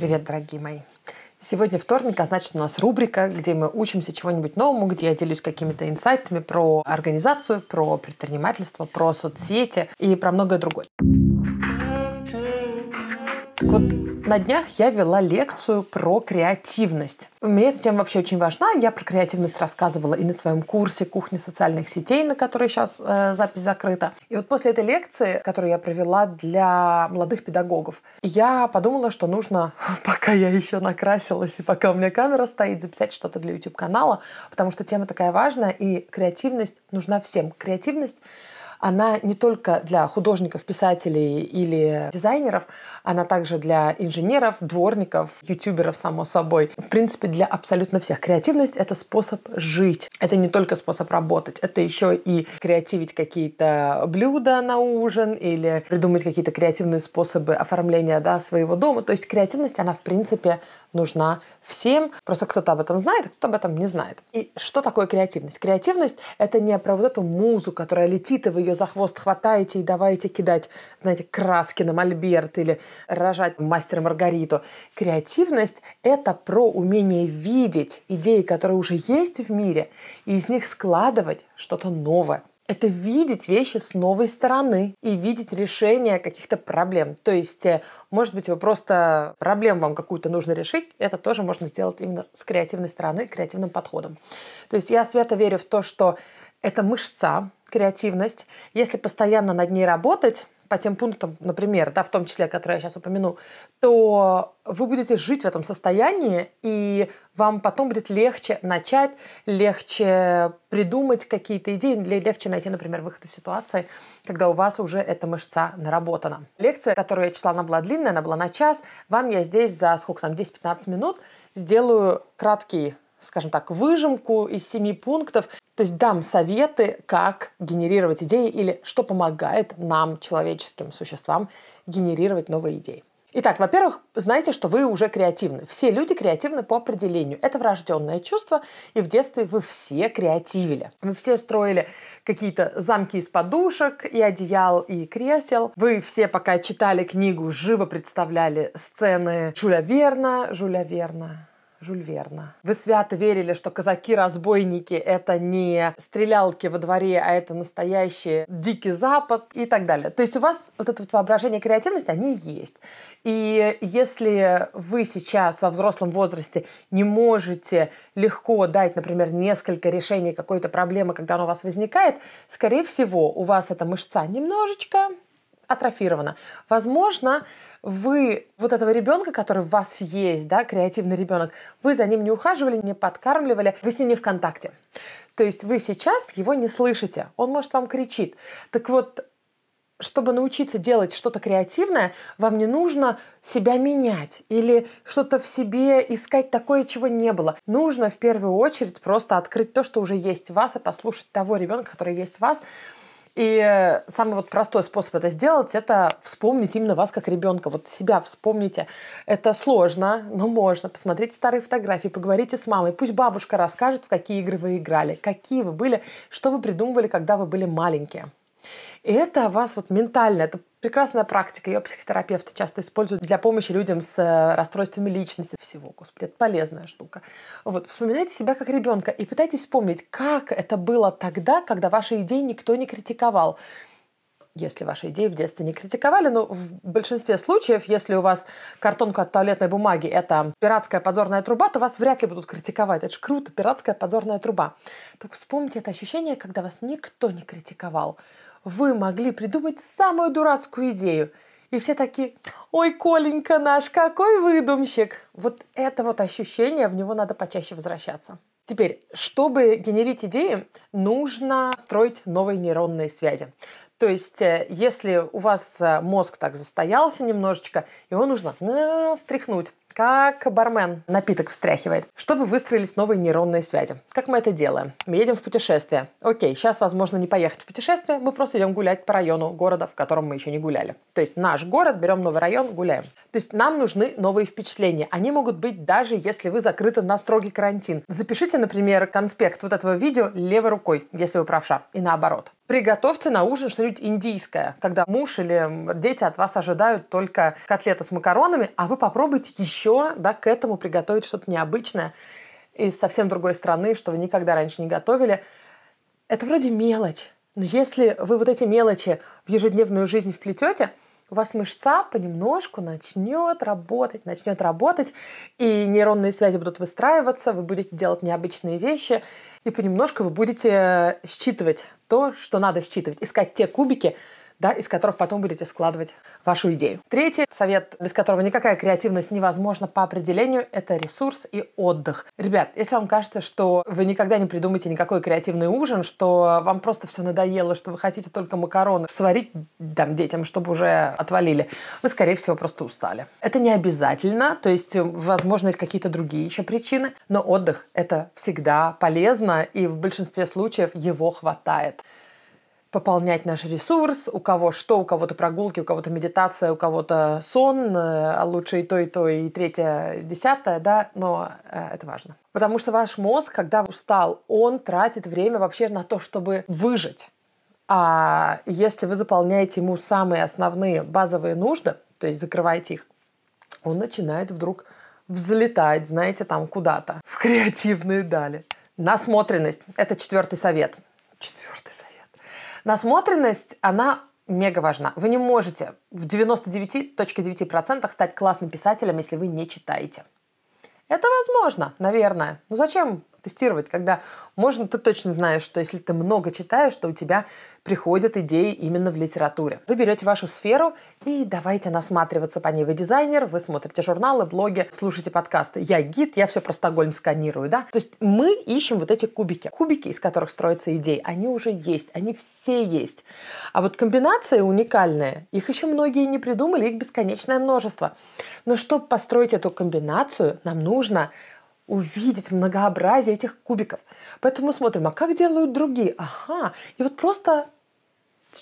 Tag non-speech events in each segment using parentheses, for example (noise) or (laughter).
Привет, дорогие мои. Сегодня вторник, а значит у нас рубрика, где мы учимся чего-нибудь новому, где я делюсь какими-то инсайтами про организацию, про предпринимательство, про соцсети и про многое другое. Вот на днях я вела лекцию про креативность. Мне эта тема вообще очень важна. Я про креативность рассказывала и на своем курсе кухни социальных сетей», на которой сейчас э, запись закрыта. И вот после этой лекции, которую я провела для молодых педагогов, я подумала, что нужно, (laughs) пока я еще накрасилась и пока у меня камера стоит, записать что-то для YouTube-канала, потому что тема такая важная, и креативность нужна всем. Креативность — она не только для художников, писателей или дизайнеров, она также для инженеров, дворников, ютуберов, само собой. В принципе, для абсолютно всех. Креативность — это способ жить. Это не только способ работать, это еще и креативить какие-то блюда на ужин или придумать какие-то креативные способы оформления да, своего дома. То есть креативность, она, в принципе, нужна всем. Просто кто-то об этом знает, а кто-то об этом не знает. И что такое креативность? Креативность — это не про вот эту музу, которая летит, и вы ее за хвост хватаете и давайте кидать, знаете, краски на мольберт или рожать мастера Маргариту. Креативность — это про умение видеть идеи, которые уже есть в мире, и из них складывать что-то новое это видеть вещи с новой стороны и видеть решение каких-то проблем. То есть, э, может быть, вы просто проблем вам какую-то нужно решить, это тоже можно сделать именно с креативной стороны, креативным подходом. То есть я свято верю в то, что это мышца, креативность. Если постоянно над ней работать, по тем пунктам, например, да, в том числе, которые я сейчас упомяну, то вы будете жить в этом состоянии, и вам потом будет легче начать, легче придумать какие-то идеи, легче найти, например, выход из ситуации, когда у вас уже эта мышца наработана. Лекция, которую я читала, она была длинная, она была на час. Вам я здесь за сколько там, 10-15 минут сделаю краткий скажем так, выжимку из семи пунктов. То есть дам советы, как генерировать идеи или что помогает нам, человеческим существам, генерировать новые идеи. Итак, во-первых, знайте, что вы уже креативны. Все люди креативны по определению. Это врожденное чувство, и в детстве вы все креативили. Вы все строили какие-то замки из подушек, и одеял, и кресел. Вы все, пока читали книгу, живо представляли сцены Жюля Верна, Жюля Верна, Жюль Верна. Вы свято верили, что казаки-разбойники — это не стрелялки во дворе, а это настоящий дикий запад и так далее. То есть у вас вот это вот воображение и креативность, они есть. И если вы сейчас во взрослом возрасте не можете легко дать, например, несколько решений какой-то проблемы, когда она у вас возникает, скорее всего, у вас эта мышца немножечко атрофировано. Возможно, вы вот этого ребенка, который в вас есть, да, креативный ребенок, вы за ним не ухаживали, не подкармливали, вы с ним не в контакте. То есть вы сейчас его не слышите, он, может, вам кричит. Так вот, чтобы научиться делать что-то креативное, вам не нужно себя менять или что-то в себе искать такое, чего не было. Нужно в первую очередь просто открыть то, что уже есть в вас, и послушать того ребенка, который есть в вас, и э, самый вот простой способ это сделать, это вспомнить именно вас как ребенка. Вот себя вспомните. Это сложно, но можно. Посмотрите старые фотографии, поговорите с мамой. Пусть бабушка расскажет, в какие игры вы играли, какие вы были, что вы придумывали, когда вы были маленькие. И это вас вот ментально, это прекрасная практика, ее психотерапевты часто используют для помощи людям с э, расстройствами личности всего. Господи, это полезная штука. Вот, вспоминайте себя как ребенка и пытайтесь вспомнить, как это было тогда, когда ваши идеи никто не критиковал. Если ваши идеи в детстве не критиковали, но в большинстве случаев, если у вас картонка от туалетной бумаги – это пиратская подзорная труба, то вас вряд ли будут критиковать. Это же круто, пиратская подзорная труба. Так вспомните это ощущение, когда вас никто не критиковал вы могли придумать самую дурацкую идею. И все такие, ой, Коленька наш, какой выдумщик. Вот это вот ощущение, в него надо почаще возвращаться. Теперь, чтобы генерить идеи, нужно строить новые нейронные связи. То есть, э, если у вас э, мозг так застоялся немножечко, его нужно э, встряхнуть как бармен напиток встряхивает, чтобы выстроились новые нейронные связи. Как мы это делаем? Мы едем в путешествие. Окей, сейчас, возможно, не поехать в путешествие, мы просто идем гулять по району города, в котором мы еще не гуляли. То есть наш город, берем новый район, гуляем. То есть нам нужны новые впечатления. Они могут быть даже если вы закрыты на строгий карантин. Запишите, например, конспект вот этого видео левой рукой, если вы правша, и наоборот. Приготовьте на ужин что-нибудь индийское, когда муж или дети от вас ожидают только котлеты с макаронами, а вы попробуйте еще да, к этому приготовить что-то необычное из совсем другой страны, что вы никогда раньше не готовили. Это вроде мелочь, но если вы вот эти мелочи в ежедневную жизнь вплетете – у вас мышца понемножку начнет работать, начнет работать, и нейронные связи будут выстраиваться, вы будете делать необычные вещи, и понемножку вы будете э, считывать то, что надо считывать, искать те кубики, да, из которых потом будете складывать вашу идею. Третий совет, без которого никакая креативность невозможна по определению, это ресурс и отдых. Ребят, если вам кажется, что вы никогда не придумаете никакой креативный ужин, что вам просто все надоело, что вы хотите только макароны сварить там детям, чтобы уже отвалили, вы, скорее всего, просто устали. Это не обязательно, то есть, э, возможно, есть какие-то другие еще причины, но отдых – это всегда полезно, и в большинстве случаев его хватает пополнять наш ресурс, у кого что, у кого-то прогулки, у кого-то медитация, у кого-то сон, э, а лучше и то, и то, и третье, десятое, да, но э, это важно. Потому что ваш мозг, когда устал, он тратит время вообще на то, чтобы выжить. А если вы заполняете ему самые основные базовые нужды, то есть закрываете их, он начинает вдруг взлетать, знаете, там куда-то, в креативные дали. Насмотренность – это четвертый совет. Четвертый Насмотренность, она мега важна. Вы не можете в 99.9% стать классным писателем, если вы не читаете. Это возможно, наверное. Но зачем тестировать, когда можно, ты точно знаешь, что если ты много читаешь, то у тебя приходят идеи именно в литературе. Вы берете вашу сферу и давайте насматриваться по ней. Вы дизайнер, вы смотрите журналы, блоги, слушаете подкасты. Я гид, я все про Стокгольм сканирую, да? То есть мы ищем вот эти кубики. Кубики, из которых строятся идеи, они уже есть, они все есть. А вот комбинации уникальные, их еще многие не придумали, их бесконечное множество. Но чтобы построить эту комбинацию, нам нужно увидеть многообразие этих кубиков. Поэтому смотрим, а как делают другие? Ага. И вот просто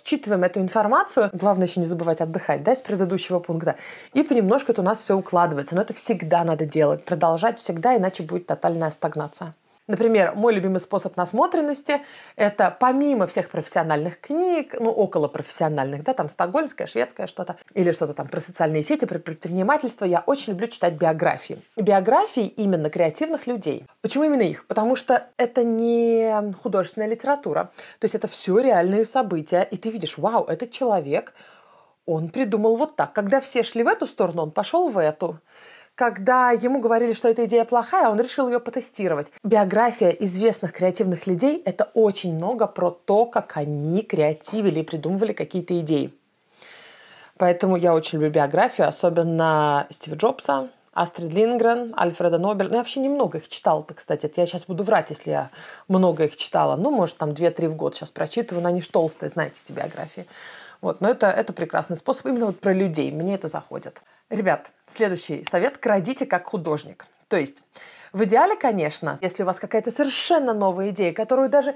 считываем эту информацию, главное еще не забывать отдыхать, да, из предыдущего пункта, и понемножку это у нас все укладывается. Но это всегда надо делать, продолжать всегда, иначе будет тотальная стагнация. Например, мой любимый способ насмотренности – это помимо всех профессиональных книг, ну, около профессиональных, да, там стокгольмская, шведская что-то, или что-то там про социальные сети, про предпринимательство, я очень люблю читать биографии. Биографии именно креативных людей. Почему именно их? Потому что это не художественная литература. То есть это все реальные события, и ты видишь, вау, этот человек, он придумал вот так. Когда все шли в эту сторону, он пошел в эту когда ему говорили, что эта идея плохая, он решил ее потестировать. Биография известных креативных людей – это очень много про то, как они креативили и придумывали какие-то идеи. Поэтому я очень люблю биографию, особенно Стива Джобса, Астрид Лингрен, Альфреда Нобеля. Ну, я вообще немного их читала-то, кстати. Это я сейчас буду врать, если я много их читала. Ну, может, там 2-3 в год сейчас прочитываю. Но они же толстые, знаете, эти биографии. Вот, но это, это прекрасный способ именно вот про людей. Мне это заходит. Ребят, следующий совет – крадите как художник. То есть в идеале, конечно, если у вас какая-то совершенно новая идея, которую даже,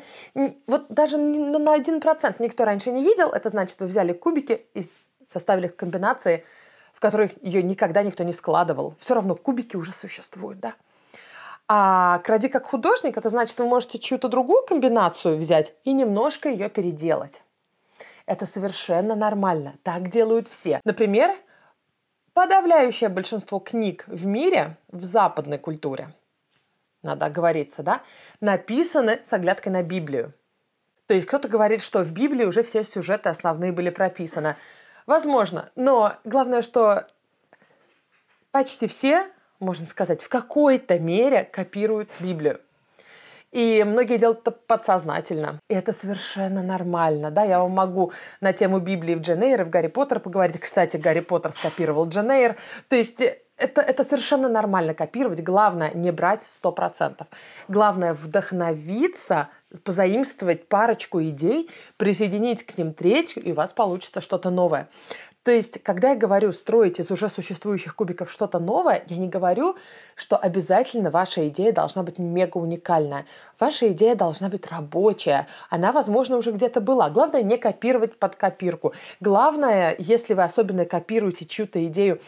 вот даже на один процент никто раньше не видел, это значит, вы взяли кубики и составили их комбинации, в которых ее никогда никто не складывал. Все равно кубики уже существуют, да? А кради как художник, это значит, вы можете чью-то другую комбинацию взять и немножко ее переделать. Это совершенно нормально. Так делают все. Например, Подавляющее большинство книг в мире, в западной культуре, надо оговориться, да, написаны с оглядкой на Библию. То есть кто-то говорит, что в Библии уже все сюжеты основные были прописаны. Возможно, но главное, что почти все, можно сказать, в какой-то мере копируют Библию. И многие делают это подсознательно. И это совершенно нормально. Да, я вам могу на тему Библии в Дженейр и в Гарри Поттер поговорить. Кстати, Гарри Поттер скопировал Дженейр. То есть э, это, это совершенно нормально копировать. Главное не брать 100%. Главное вдохновиться, позаимствовать парочку идей, присоединить к ним третью, и у вас получится что-то новое. То есть, когда я говорю строить из уже существующих кубиков что-то новое, я не говорю, что обязательно ваша идея должна быть мега уникальная. Ваша идея должна быть рабочая. Она, возможно, уже где-то была. Главное не копировать под копирку. Главное, если вы особенно копируете чью-то идею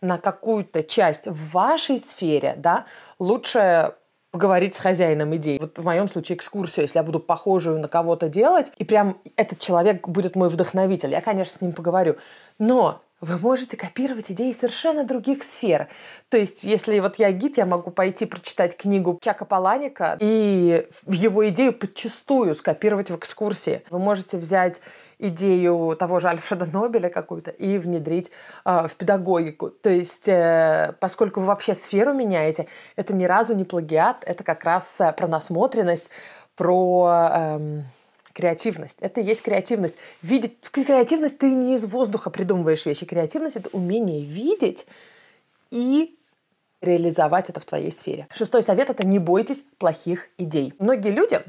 на какую-то часть в вашей сфере, да, лучше поговорить с хозяином идеи. Вот в моем случае экскурсию, если я буду похожую на кого-то делать, и прям этот человек будет мой вдохновитель, я, конечно, с ним поговорю. Но вы можете копировать идеи совершенно других сфер. То есть, если вот я гид, я могу пойти прочитать книгу Чака Паланика и его идею подчастую скопировать в экскурсии. Вы можете взять идею того же Альфреда Нобеля какую-то и внедрить э, в педагогику. То есть, э, поскольку вы вообще сферу меняете, это ни разу не плагиат, это как раз э, про насмотренность, про... Э, Креативность. Это и есть креативность. Видеть. Креативность ты не из воздуха придумываешь вещи. Креативность – это умение видеть и реализовать это в твоей сфере. Шестой совет – это не бойтесь плохих идей. Многие люди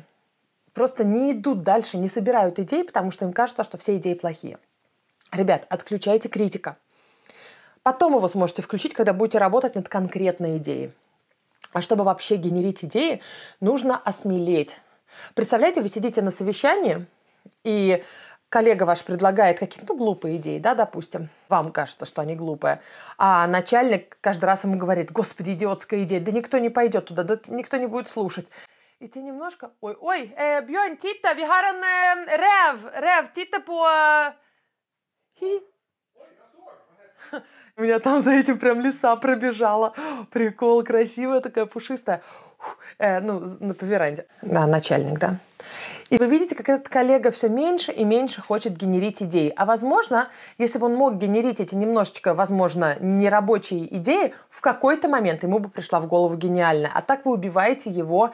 просто не идут дальше, не собирают идей, потому что им кажется, что все идеи плохие. Ребят, отключайте критика. Потом его сможете включить, когда будете работать над конкретной идеей. А чтобы вообще генерить идеи, нужно осмелеть Представляете, вы сидите на совещании, и коллега ваш предлагает какие-то ну, глупые идеи, да, допустим, вам кажется, что они глупые, а начальник каждый раз ему говорит, господи, идиотская идея, да никто не пойдет туда, да никто не будет слушать. И ты немножко, ой, ой, э, Бьорн, Тита, Вигаран, э, Рев, Рев, Тита по... Хи. Э, (laughs) У меня там за этим прям леса пробежала. Прикол, красивая такая, пушистая. Э, ну, на по веранде. Да, начальник, да. И вы видите, как этот коллега все меньше и меньше хочет генерить идеи. А возможно, если бы он мог генерить эти немножечко, возможно, нерабочие идеи, в какой-то момент ему бы пришла в голову гениальная. А так вы убиваете его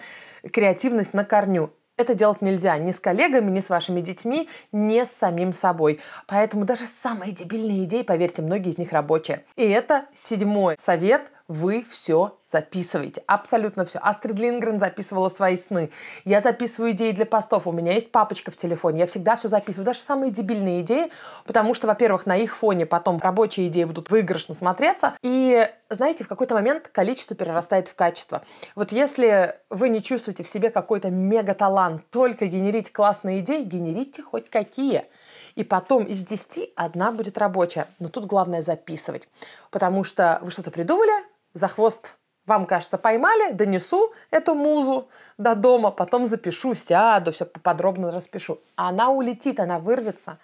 креативность на корню. Это делать нельзя ни с коллегами, ни с вашими детьми, ни с самим собой. Поэтому даже самые дебильные идеи, поверьте, многие из них рабочие. И это седьмой совет – вы все записываете. Абсолютно все. Астрид Лингрен записывала свои сны. Я записываю идеи для постов. У меня есть папочка в телефоне. Я всегда все записываю. Даже самые дебильные идеи, потому что, во-первых, на их фоне потом рабочие идеи будут выигрышно смотреться. И, знаете, в какой-то момент количество перерастает в качество. Вот если вы не чувствуете в себе какой-то мега-талант только генерить классные идеи, генерите хоть какие – и потом из 10 одна будет рабочая. Но тут главное записывать. Потому что вы что-то придумали, за хвост вам кажется, поймали, донесу эту музу до дома, потом запишу, сяду, все подробно распишу. А она улетит, она вырвется.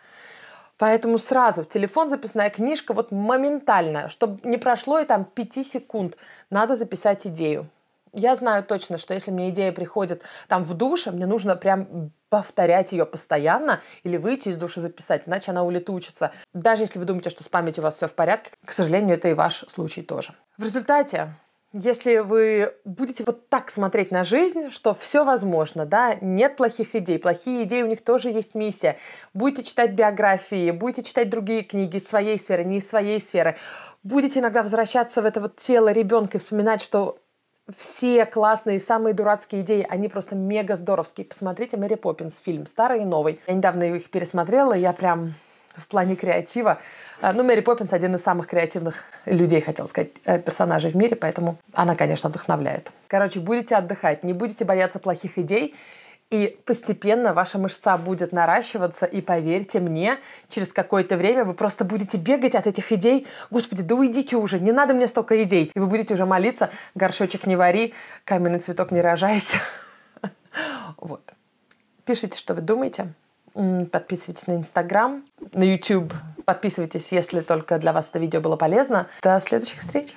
Поэтому сразу в телефон записная книжка, вот моментально, чтобы не прошло и там 5 секунд, надо записать идею я знаю точно, что если мне идея приходит там в душе, а мне нужно прям повторять ее постоянно или выйти из души записать, иначе она улетучится. Даже если вы думаете, что с памятью у вас все в порядке, к сожалению, это и ваш случай тоже. В результате если вы будете вот так смотреть на жизнь, что все возможно, да, нет плохих идей, плохие идеи, у них тоже есть миссия. Будете читать биографии, будете читать другие книги из своей сферы, не из своей сферы. Будете иногда возвращаться в это вот тело ребенка и вспоминать, что все классные, самые дурацкие идеи, они просто мега здоровские. Посмотрите Мэри Поппинс фильм, старый и новый. Я недавно их пересмотрела, я прям в плане креатива. А, ну, Мэри Поппинс один из самых креативных людей, хотел сказать, э, персонажей в мире, поэтому она, конечно, вдохновляет. Короче, будете отдыхать, не будете бояться плохих идей, и постепенно ваша мышца будет наращиваться, и поверьте мне, через какое-то время вы просто будете бегать от этих идей, господи, да уйдите уже, не надо мне столько идей, и вы будете уже молиться, горшочек не вари, каменный цветок не рожайся. (laughs) Вот. Пишите, что вы думаете. Подписывайтесь на Инстаграм, на YouTube. Подписывайтесь, если только для вас это видео было полезно. До следующих встреч!